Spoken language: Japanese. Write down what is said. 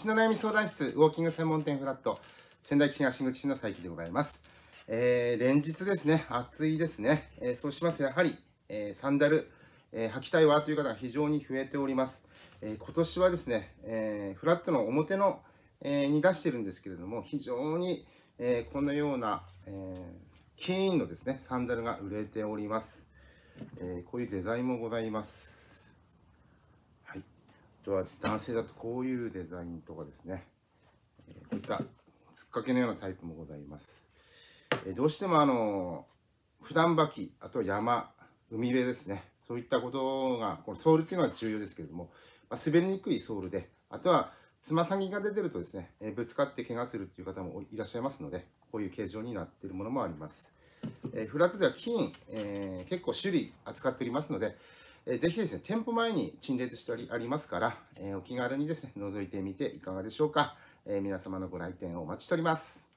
血の悩み相談室ウォーキング専門店フラット仙台東口の佐伯でございます、えー、連日ですね暑いですね、えー、そうしますやはり、えー、サンダル、え履きたいわという方が非常に増えております、え今年はですね、えフラットの表の、えに出してるんですけれども非常に、えこのような、えンのですねサンダルが売れております、えこういうデザインもございますとは男性だとこういうデザインとかですね、えこういった突っかけのようなタイプもございます、えどうしてもあの普段履きあと山海辺ですねそういったことがこのソールっていうのは重要ですけれども、まあ、滑りにくいソールであとはつま先が出てるとですね、えぶつかって怪我するっていう方もいらっしゃいますのでこういう形状になっているものもあります、えフラットでは金、えー、結構種類扱っておりますのでえー、ぜひですね、店舗前に陳列してありますから、えー、お気軽にですね、覗いてみていかがでしょうか。え皆様のご来店をお待ちしております。